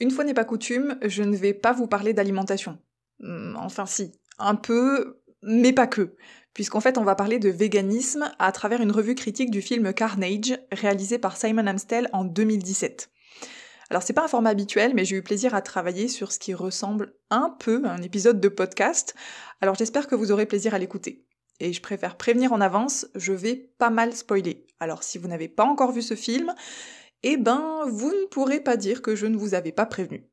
Une fois n'est pas coutume, je ne vais pas vous parler d'alimentation. Hmm, enfin si, un peu, mais pas que, puisqu'en fait on va parler de véganisme à travers une revue critique du film Carnage, réalisé par Simon Amstel en 2017. Alors c'est pas un format habituel, mais j'ai eu plaisir à travailler sur ce qui ressemble un peu à un épisode de podcast, alors j'espère que vous aurez plaisir à l'écouter. Et je préfère prévenir en avance, je vais pas mal spoiler. Alors si vous n'avez pas encore vu ce film, eh ben, vous ne pourrez pas dire que je ne vous avais pas prévenu.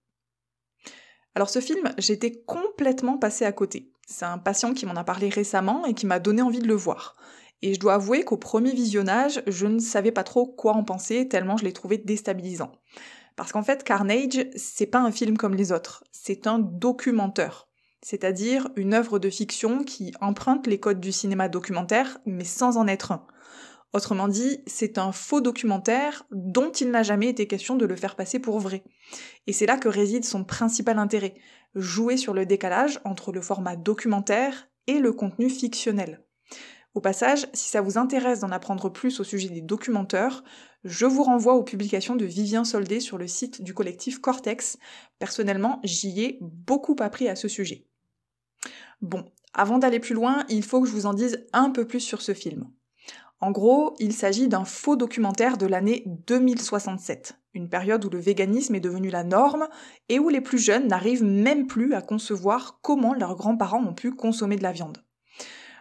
Alors ce film, j'étais complètement passée à côté. C'est un patient qui m'en a parlé récemment et qui m'a donné envie de le voir. Et je dois avouer qu'au premier visionnage, je ne savais pas trop quoi en penser tellement je l'ai trouvé déstabilisant. Parce qu'en fait, Carnage, c'est pas un film comme les autres, c'est un documenteur. C'est-à-dire une œuvre de fiction qui emprunte les codes du cinéma documentaire, mais sans en être un. Autrement dit, c'est un faux documentaire dont il n'a jamais été question de le faire passer pour vrai. Et c'est là que réside son principal intérêt, jouer sur le décalage entre le format documentaire et le contenu fictionnel. Au passage, si ça vous intéresse d'en apprendre plus au sujet des documenteurs, je vous renvoie aux publications de Vivien Soldé sur le site du collectif Cortex. Personnellement, j'y ai beaucoup appris à ce sujet. Bon, avant d'aller plus loin, il faut que je vous en dise un peu plus sur ce film. En gros, il s'agit d'un faux documentaire de l'année 2067, une période où le véganisme est devenu la norme et où les plus jeunes n'arrivent même plus à concevoir comment leurs grands-parents ont pu consommer de la viande.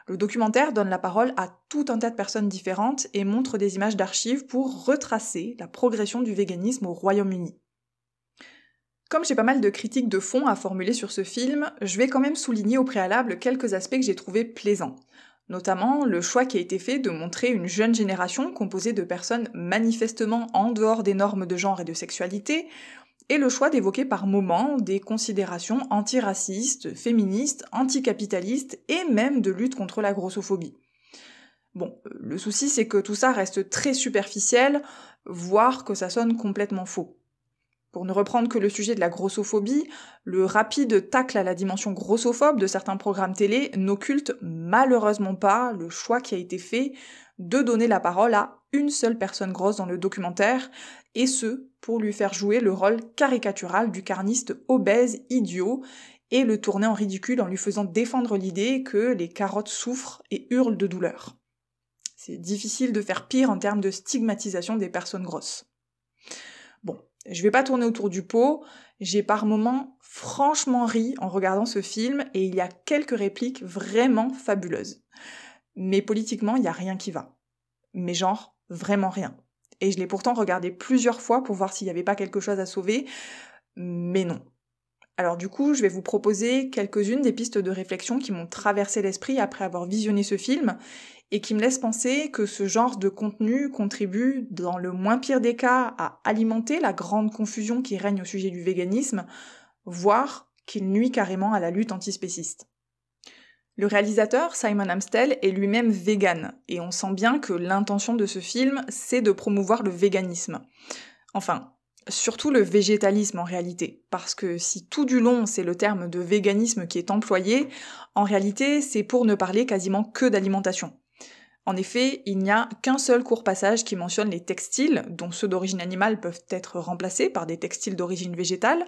Le documentaire donne la parole à tout un tas de personnes différentes et montre des images d'archives pour retracer la progression du véganisme au Royaume-Uni. Comme j'ai pas mal de critiques de fond à formuler sur ce film, je vais quand même souligner au préalable quelques aspects que j'ai trouvés plaisants notamment le choix qui a été fait de montrer une jeune génération composée de personnes manifestement en dehors des normes de genre et de sexualité, et le choix d'évoquer par moments des considérations antiracistes, féministes, anticapitalistes et même de lutte contre la grossophobie. Bon, euh, le souci c'est que tout ça reste très superficiel, voire que ça sonne complètement faux. Pour ne reprendre que le sujet de la grossophobie, le rapide tacle à la dimension grossophobe de certains programmes télé n'occulte malheureusement pas le choix qui a été fait de donner la parole à une seule personne grosse dans le documentaire, et ce, pour lui faire jouer le rôle caricatural du carniste obèse, idiot, et le tourner en ridicule en lui faisant défendre l'idée que les carottes souffrent et hurlent de douleur. C'est difficile de faire pire en termes de stigmatisation des personnes grosses. Je vais pas tourner autour du pot. J'ai par moments franchement ri en regardant ce film et il y a quelques répliques vraiment fabuleuses. Mais politiquement, il n'y a rien qui va. Mais genre, vraiment rien. Et je l'ai pourtant regardé plusieurs fois pour voir s'il n'y avait pas quelque chose à sauver. Mais non. Alors du coup, je vais vous proposer quelques-unes des pistes de réflexion qui m'ont traversé l'esprit après avoir visionné ce film et qui me laissent penser que ce genre de contenu contribue, dans le moins pire des cas, à alimenter la grande confusion qui règne au sujet du véganisme, voire qu'il nuit carrément à la lutte antispéciste. Le réalisateur, Simon Amstel, est lui-même vegan, et on sent bien que l'intention de ce film, c'est de promouvoir le véganisme. Enfin, surtout le végétalisme en réalité, parce que si tout du long c'est le terme de véganisme qui est employé, en réalité c'est pour ne parler quasiment que d'alimentation. En effet, il n'y a qu'un seul court passage qui mentionne les textiles, dont ceux d'origine animale peuvent être remplacés par des textiles d'origine végétale,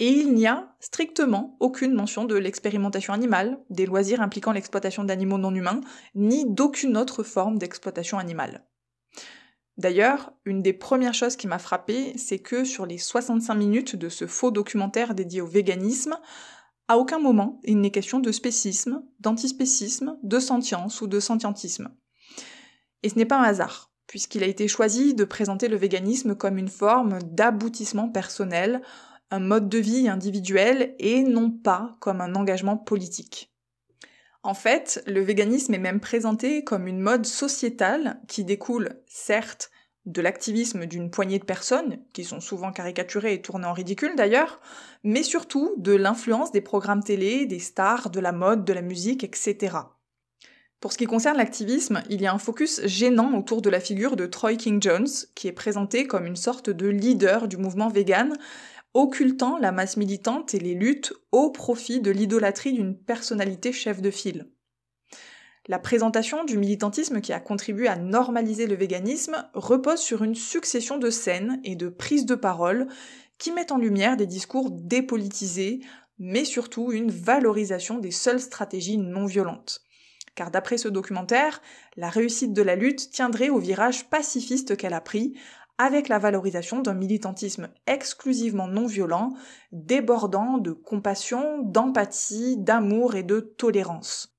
et il n'y a strictement aucune mention de l'expérimentation animale, des loisirs impliquant l'exploitation d'animaux non humains, ni d'aucune autre forme d'exploitation animale. D'ailleurs, une des premières choses qui m'a frappée, c'est que sur les 65 minutes de ce faux documentaire dédié au véganisme, à aucun moment il n'est question de spécisme, d'antispécisme, de sentience ou de sentientisme. Et ce n'est pas un hasard, puisqu'il a été choisi de présenter le véganisme comme une forme d'aboutissement personnel, un mode de vie individuel et non pas comme un engagement politique. En fait, le véganisme est même présenté comme une mode sociétale qui découle, certes, de l'activisme d'une poignée de personnes, qui sont souvent caricaturées et tournées en ridicule d'ailleurs, mais surtout de l'influence des programmes télé, des stars, de la mode, de la musique, etc. Pour ce qui concerne l'activisme, il y a un focus gênant autour de la figure de Troy King Jones, qui est présenté comme une sorte de leader du mouvement vegan, occultant la masse militante et les luttes au profit de l'idolâtrie d'une personnalité chef de file. La présentation du militantisme qui a contribué à normaliser le véganisme repose sur une succession de scènes et de prises de parole qui mettent en lumière des discours dépolitisés, mais surtout une valorisation des seules stratégies non violentes. Car d'après ce documentaire, la réussite de la lutte tiendrait au virage pacifiste qu'elle a pris, avec la valorisation d'un militantisme exclusivement non violent, débordant de compassion, d'empathie, d'amour et de tolérance.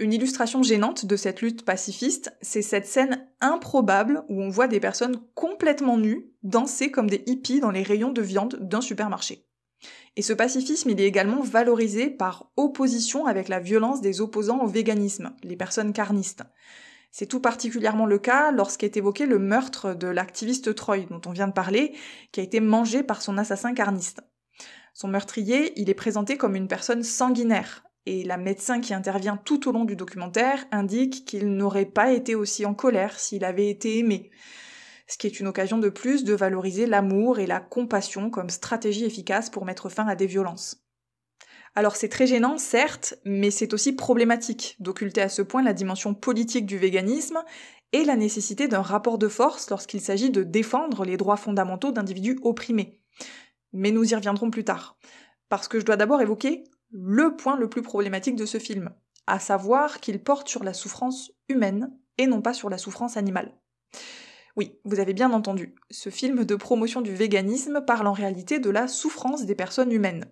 Une illustration gênante de cette lutte pacifiste, c'est cette scène improbable où on voit des personnes complètement nues danser comme des hippies dans les rayons de viande d'un supermarché. Et ce pacifisme, il est également valorisé par opposition avec la violence des opposants au véganisme, les personnes carnistes. C'est tout particulièrement le cas lorsqu'est évoqué le meurtre de l'activiste Troy, dont on vient de parler, qui a été mangé par son assassin carniste. Son meurtrier, il est présenté comme une personne sanguinaire, et la médecin qui intervient tout au long du documentaire indique qu'il n'aurait pas été aussi en colère s'il avait été aimé, ce qui est une occasion de plus de valoriser l'amour et la compassion comme stratégie efficace pour mettre fin à des violences. Alors c'est très gênant, certes, mais c'est aussi problématique d'occulter à ce point la dimension politique du véganisme et la nécessité d'un rapport de force lorsqu'il s'agit de défendre les droits fondamentaux d'individus opprimés. Mais nous y reviendrons plus tard, parce que je dois d'abord évoquer le point le plus problématique de ce film, à savoir qu'il porte sur la souffrance humaine et non pas sur la souffrance animale. Oui, vous avez bien entendu, ce film de promotion du véganisme parle en réalité de la souffrance des personnes humaines,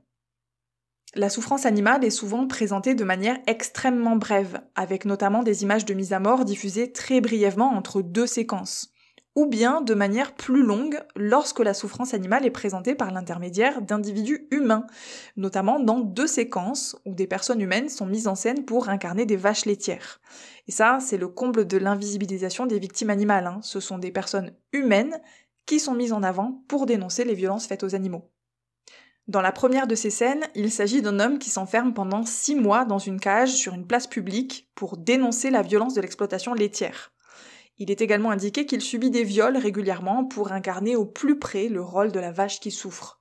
la souffrance animale est souvent présentée de manière extrêmement brève, avec notamment des images de mise à mort diffusées très brièvement entre deux séquences, ou bien de manière plus longue lorsque la souffrance animale est présentée par l'intermédiaire d'individus humains, notamment dans deux séquences où des personnes humaines sont mises en scène pour incarner des vaches laitières. Et ça, c'est le comble de l'invisibilisation des victimes animales. Hein. Ce sont des personnes humaines qui sont mises en avant pour dénoncer les violences faites aux animaux. Dans la première de ces scènes, il s'agit d'un homme qui s'enferme pendant six mois dans une cage sur une place publique pour dénoncer la violence de l'exploitation laitière. Il est également indiqué qu'il subit des viols régulièrement pour incarner au plus près le rôle de la vache qui souffre.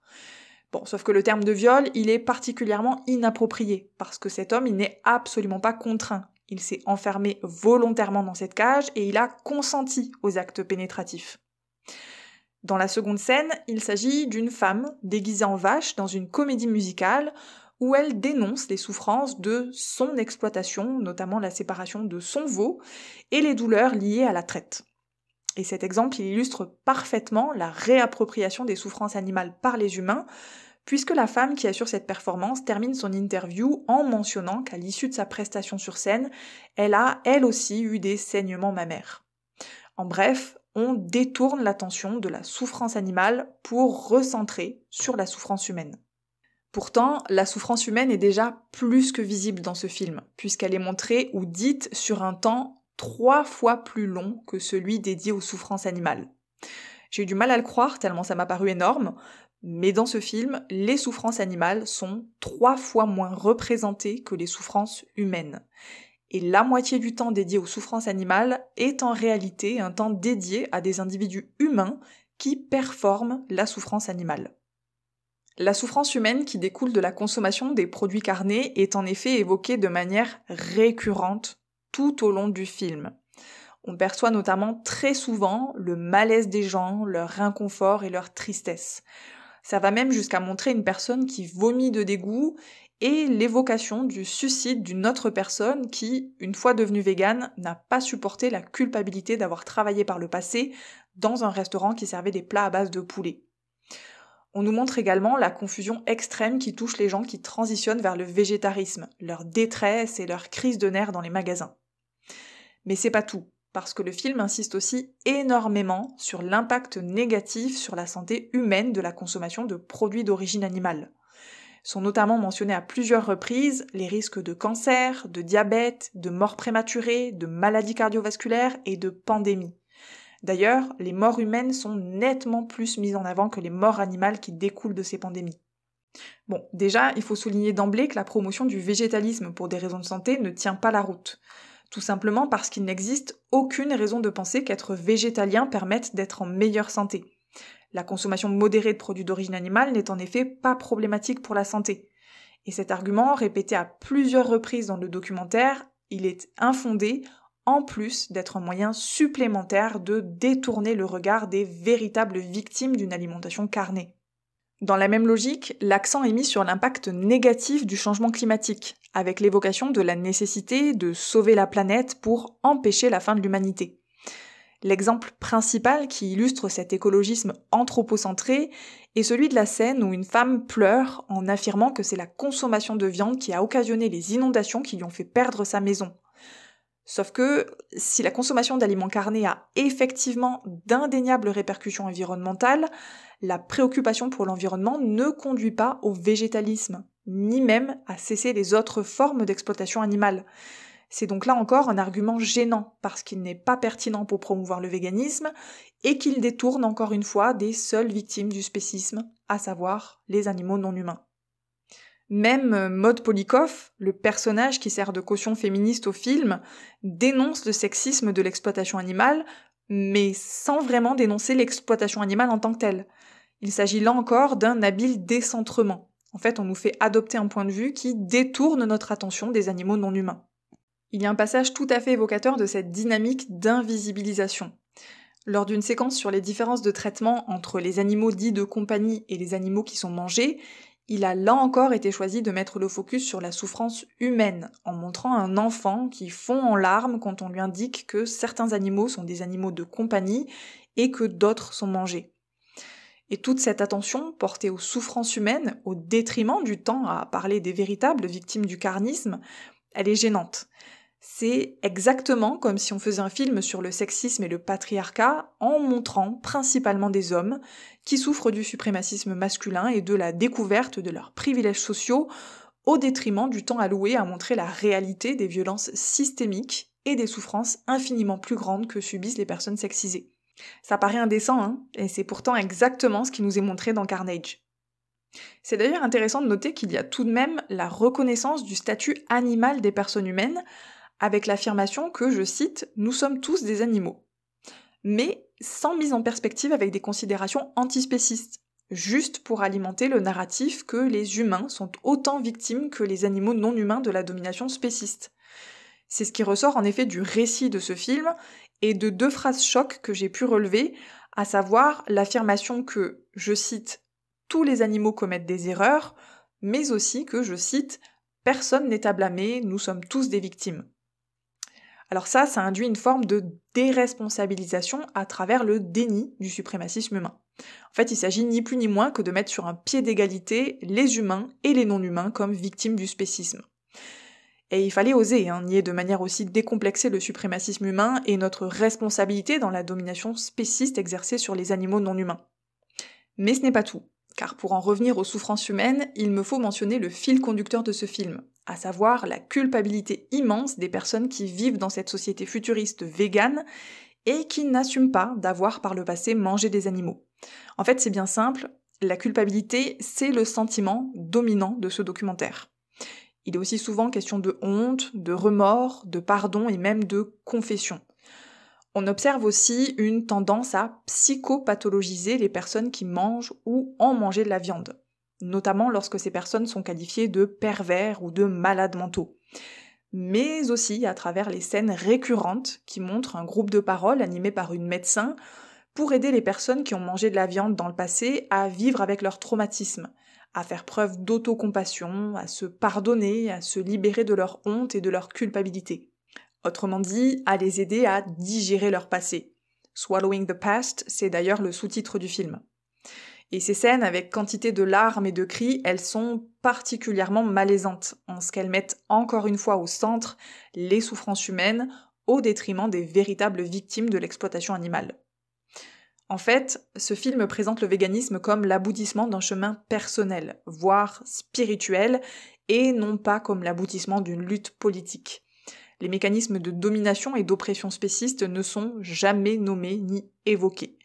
Bon, sauf que le terme de viol, il est particulièrement inapproprié, parce que cet homme, il n'est absolument pas contraint. Il s'est enfermé volontairement dans cette cage et il a consenti aux actes pénétratifs. Dans la seconde scène, il s'agit d'une femme déguisée en vache dans une comédie musicale où elle dénonce les souffrances de son exploitation, notamment la séparation de son veau, et les douleurs liées à la traite. Et cet exemple illustre parfaitement la réappropriation des souffrances animales par les humains, puisque la femme qui assure cette performance termine son interview en mentionnant qu'à l'issue de sa prestation sur scène, elle a elle aussi eu des saignements mammaires. En bref, on détourne l'attention de la souffrance animale pour recentrer sur la souffrance humaine. Pourtant, la souffrance humaine est déjà plus que visible dans ce film, puisqu'elle est montrée ou dite sur un temps trois fois plus long que celui dédié aux souffrances animales. J'ai eu du mal à le croire, tellement ça m'a paru énorme, mais dans ce film, les souffrances animales sont trois fois moins représentées que les souffrances humaines et la moitié du temps dédié aux souffrances animales est en réalité un temps dédié à des individus humains qui performent la souffrance animale. La souffrance humaine qui découle de la consommation des produits carnés est en effet évoquée de manière récurrente tout au long du film. On perçoit notamment très souvent le malaise des gens, leur inconfort et leur tristesse. Ça va même jusqu'à montrer une personne qui vomit de dégoût et l'évocation du suicide d'une autre personne qui, une fois devenue végane, n'a pas supporté la culpabilité d'avoir travaillé par le passé dans un restaurant qui servait des plats à base de poulet. On nous montre également la confusion extrême qui touche les gens qui transitionnent vers le végétarisme, leur détresse et leur crise de nerfs dans les magasins. Mais c'est pas tout, parce que le film insiste aussi énormément sur l'impact négatif sur la santé humaine de la consommation de produits d'origine animale. Sont notamment mentionnés à plusieurs reprises les risques de cancer, de diabète, de mort prématurée, de maladies cardiovasculaires et de pandémies. D'ailleurs, les morts humaines sont nettement plus mises en avant que les morts animales qui découlent de ces pandémies. Bon, déjà, il faut souligner d'emblée que la promotion du végétalisme pour des raisons de santé ne tient pas la route. Tout simplement parce qu'il n'existe aucune raison de penser qu'être végétalien permette d'être en meilleure santé. La consommation modérée de produits d'origine animale n'est en effet pas problématique pour la santé. Et cet argument, répété à plusieurs reprises dans le documentaire, il est infondé, en plus d'être un moyen supplémentaire de détourner le regard des véritables victimes d'une alimentation carnée. Dans la même logique, l'accent est mis sur l'impact négatif du changement climatique, avec l'évocation de la nécessité de sauver la planète pour empêcher la fin de l'humanité. L'exemple principal qui illustre cet écologisme anthropocentré est celui de la scène où une femme pleure en affirmant que c'est la consommation de viande qui a occasionné les inondations qui lui ont fait perdre sa maison. Sauf que si la consommation d'aliments carnés a effectivement d'indéniables répercussions environnementales, la préoccupation pour l'environnement ne conduit pas au végétalisme, ni même à cesser les autres formes d'exploitation animale. C'est donc là encore un argument gênant parce qu'il n'est pas pertinent pour promouvoir le véganisme et qu'il détourne encore une fois des seules victimes du spécisme, à savoir les animaux non humains. Même euh, Maud Polikoff, le personnage qui sert de caution féministe au film, dénonce le sexisme de l'exploitation animale, mais sans vraiment dénoncer l'exploitation animale en tant que telle. Il s'agit là encore d'un habile décentrement. En fait, on nous fait adopter un point de vue qui détourne notre attention des animaux non humains. Il y a un passage tout à fait évocateur de cette dynamique d'invisibilisation. Lors d'une séquence sur les différences de traitement entre les animaux dits de compagnie et les animaux qui sont mangés, il a là encore été choisi de mettre le focus sur la souffrance humaine, en montrant un enfant qui fond en larmes quand on lui indique que certains animaux sont des animaux de compagnie et que d'autres sont mangés. Et toute cette attention portée aux souffrances humaines, au détriment du temps à parler des véritables victimes du carnisme, elle est gênante. C'est exactement comme si on faisait un film sur le sexisme et le patriarcat en montrant principalement des hommes qui souffrent du suprémacisme masculin et de la découverte de leurs privilèges sociaux au détriment du temps alloué à montrer la réalité des violences systémiques et des souffrances infiniment plus grandes que subissent les personnes sexisées. Ça paraît indécent, hein et c'est pourtant exactement ce qui nous est montré dans Carnage. C'est d'ailleurs intéressant de noter qu'il y a tout de même la reconnaissance du statut animal des personnes humaines, avec l'affirmation que, je cite, Nous sommes tous des animaux. Mais sans mise en perspective avec des considérations antispécistes, juste pour alimenter le narratif que les humains sont autant victimes que les animaux non humains de la domination spéciste. C'est ce qui ressort en effet du récit de ce film et de deux phrases choc que j'ai pu relever, à savoir l'affirmation que, je cite, tous les animaux commettent des erreurs, mais aussi que, je cite, personne n'est à blâmer, nous sommes tous des victimes. Alors ça, ça induit une forme de déresponsabilisation à travers le déni du suprémacisme humain. En fait, il s'agit ni plus ni moins que de mettre sur un pied d'égalité les humains et les non-humains comme victimes du spécisme. Et il fallait oser hein, nier de manière aussi décomplexée le suprémacisme humain et notre responsabilité dans la domination spéciste exercée sur les animaux non humains. Mais ce n'est pas tout, car pour en revenir aux souffrances humaines, il me faut mentionner le fil conducteur de ce film, à savoir la culpabilité immense des personnes qui vivent dans cette société futuriste végane et qui n'assument pas d'avoir par le passé mangé des animaux. En fait, c'est bien simple, la culpabilité, c'est le sentiment dominant de ce documentaire. Il est aussi souvent question de honte, de remords, de pardon et même de confession. On observe aussi une tendance à psychopathologiser les personnes qui mangent ou ont mangé de la viande notamment lorsque ces personnes sont qualifiées de pervers ou de malades mentaux mais aussi à travers les scènes récurrentes qui montrent un groupe de paroles animé par une médecin pour aider les personnes qui ont mangé de la viande dans le passé à vivre avec leur traumatisme, à faire preuve d'autocompassion, à se pardonner, à se libérer de leur honte et de leur culpabilité. Autrement dit, à les aider à digérer leur passé. Swallowing the Past, c'est d'ailleurs le sous-titre du film. Et ces scènes avec quantité de larmes et de cris, elles sont particulièrement malaisantes, en ce qu'elles mettent encore une fois au centre les souffrances humaines au détriment des véritables victimes de l'exploitation animale. En fait, ce film présente le véganisme comme l'aboutissement d'un chemin personnel, voire spirituel, et non pas comme l'aboutissement d'une lutte politique. Les mécanismes de domination et d'oppression spéciste ne sont jamais nommés ni évoqués.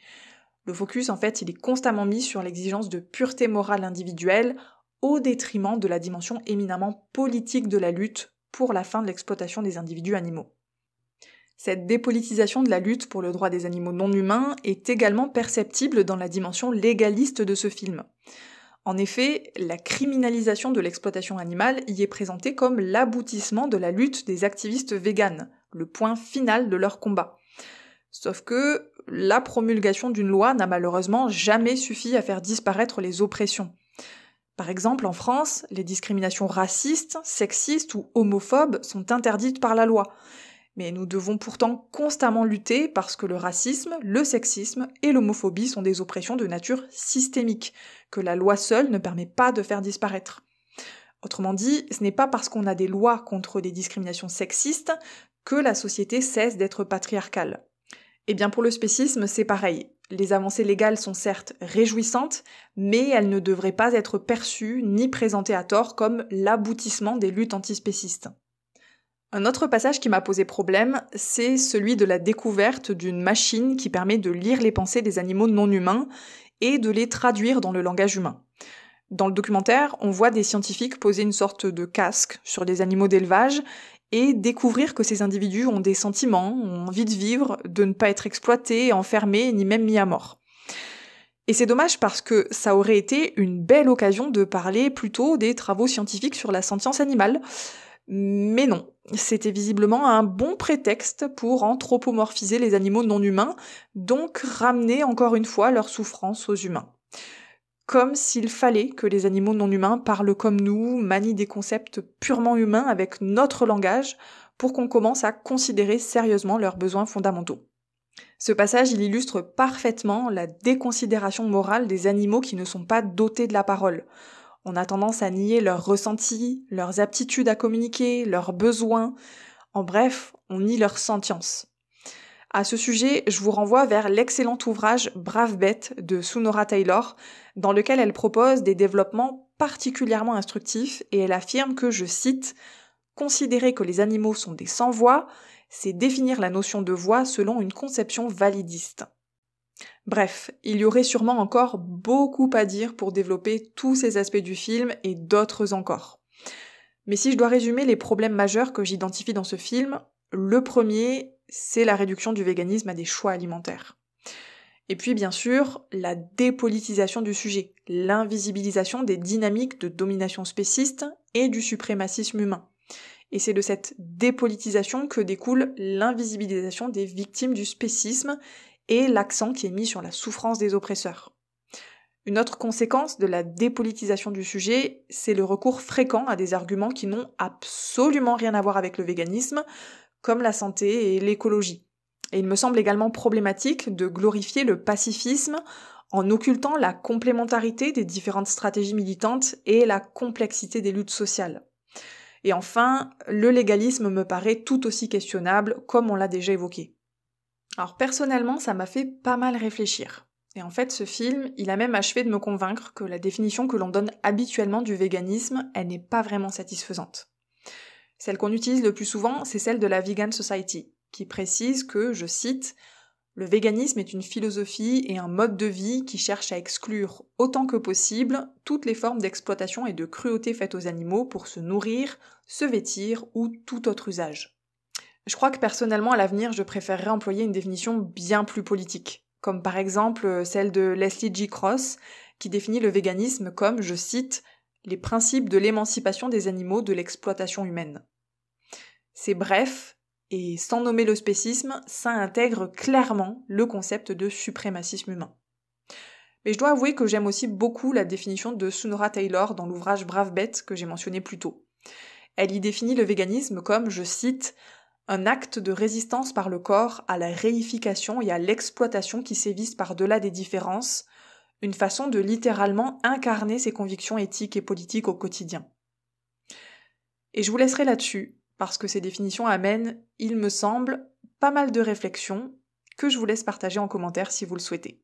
Le focus, en fait, il est constamment mis sur l'exigence de pureté morale individuelle au détriment de la dimension éminemment politique de la lutte pour la fin de l'exploitation des individus animaux. Cette dépolitisation de la lutte pour le droit des animaux non humains est également perceptible dans la dimension légaliste de ce film. En effet, la criminalisation de l'exploitation animale y est présentée comme l'aboutissement de la lutte des activistes véganes, le point final de leur combat. Sauf que la promulgation d'une loi n'a malheureusement jamais suffi à faire disparaître les oppressions. Par exemple, en France, les discriminations racistes, sexistes ou homophobes sont interdites par la loi. Mais nous devons pourtant constamment lutter parce que le racisme, le sexisme et l'homophobie sont des oppressions de nature systémique, que la loi seule ne permet pas de faire disparaître. Autrement dit, ce n'est pas parce qu'on a des lois contre des discriminations sexistes que la société cesse d'être patriarcale. Eh bien pour le spécisme, c'est pareil. Les avancées légales sont certes réjouissantes, mais elles ne devraient pas être perçues ni présentées à tort comme l'aboutissement des luttes antispécistes. Un autre passage qui m'a posé problème, c'est celui de la découverte d'une machine qui permet de lire les pensées des animaux non humains et de les traduire dans le langage humain. Dans le documentaire, on voit des scientifiques poser une sorte de casque sur des animaux d'élevage et découvrir que ces individus ont des sentiments, ont envie de vivre, de ne pas être exploités, enfermés, ni même mis à mort. Et c'est dommage parce que ça aurait été une belle occasion de parler plutôt des travaux scientifiques sur la sentience animale. Mais non, c'était visiblement un bon prétexte pour anthropomorphiser les animaux non humains, donc ramener encore une fois leur souffrance aux humains comme s'il fallait que les animaux non humains parlent comme nous, manient des concepts purement humains avec notre langage, pour qu'on commence à considérer sérieusement leurs besoins fondamentaux. Ce passage, il illustre parfaitement la déconsidération morale des animaux qui ne sont pas dotés de la parole. On a tendance à nier leurs ressentis, leurs aptitudes à communiquer, leurs besoins. En bref, on nie leur sentience. À ce sujet, je vous renvoie vers l'excellent ouvrage Brave Bête de Sunora Taylor, dans lequel elle propose des développements particulièrement instructifs et elle affirme que, je cite, Considérer que les animaux sont des sans-voix, c'est définir la notion de voix selon une conception validiste. Bref, il y aurait sûrement encore beaucoup à dire pour développer tous ces aspects du film et d'autres encore. Mais si je dois résumer les problèmes majeurs que j'identifie dans ce film, le premier c'est la réduction du véganisme à des choix alimentaires. Et puis bien sûr, la dépolitisation du sujet, l'invisibilisation des dynamiques de domination spéciste et du suprémacisme humain. Et c'est de cette dépolitisation que découle l'invisibilisation des victimes du spécisme et l'accent qui est mis sur la souffrance des oppresseurs. Une autre conséquence de la dépolitisation du sujet, c'est le recours fréquent à des arguments qui n'ont absolument rien à voir avec le véganisme, comme la santé et l'écologie. Et il me semble également problématique de glorifier le pacifisme en occultant la complémentarité des différentes stratégies militantes et la complexité des luttes sociales. Et enfin, le légalisme me paraît tout aussi questionnable, comme on l'a déjà évoqué. Alors personnellement, ça m'a fait pas mal réfléchir. Et en fait, ce film, il a même achevé de me convaincre que la définition que l'on donne habituellement du véganisme, elle n'est pas vraiment satisfaisante. Celle qu'on utilise le plus souvent, c'est celle de la Vegan Society, qui précise que, je cite, le véganisme est une philosophie et un mode de vie qui cherche à exclure autant que possible toutes les formes d'exploitation et de cruauté faites aux animaux pour se nourrir, se vêtir ou tout autre usage. Je crois que personnellement, à l'avenir, je préférerais employer une définition bien plus politique, comme par exemple euh, celle de Leslie G. Cross, qui définit le véganisme comme, je cite, les principes de l'émancipation des animaux de l'exploitation humaine. C'est bref, et sans nommer le spécisme, ça intègre clairement le concept de suprémacisme humain. Mais je dois avouer que j'aime aussi beaucoup la définition de Sunora Taylor dans l'ouvrage Brave Bête que j'ai mentionné plus tôt. Elle y définit le véganisme comme, je cite, un acte de résistance par le corps à la réification et à l'exploitation qui sévissent par-delà des différences, une façon de littéralement incarner ses convictions éthiques et politiques au quotidien. Et je vous laisserai là-dessus, parce que ces définitions amènent, il me semble, pas mal de réflexions que je vous laisse partager en commentaire si vous le souhaitez.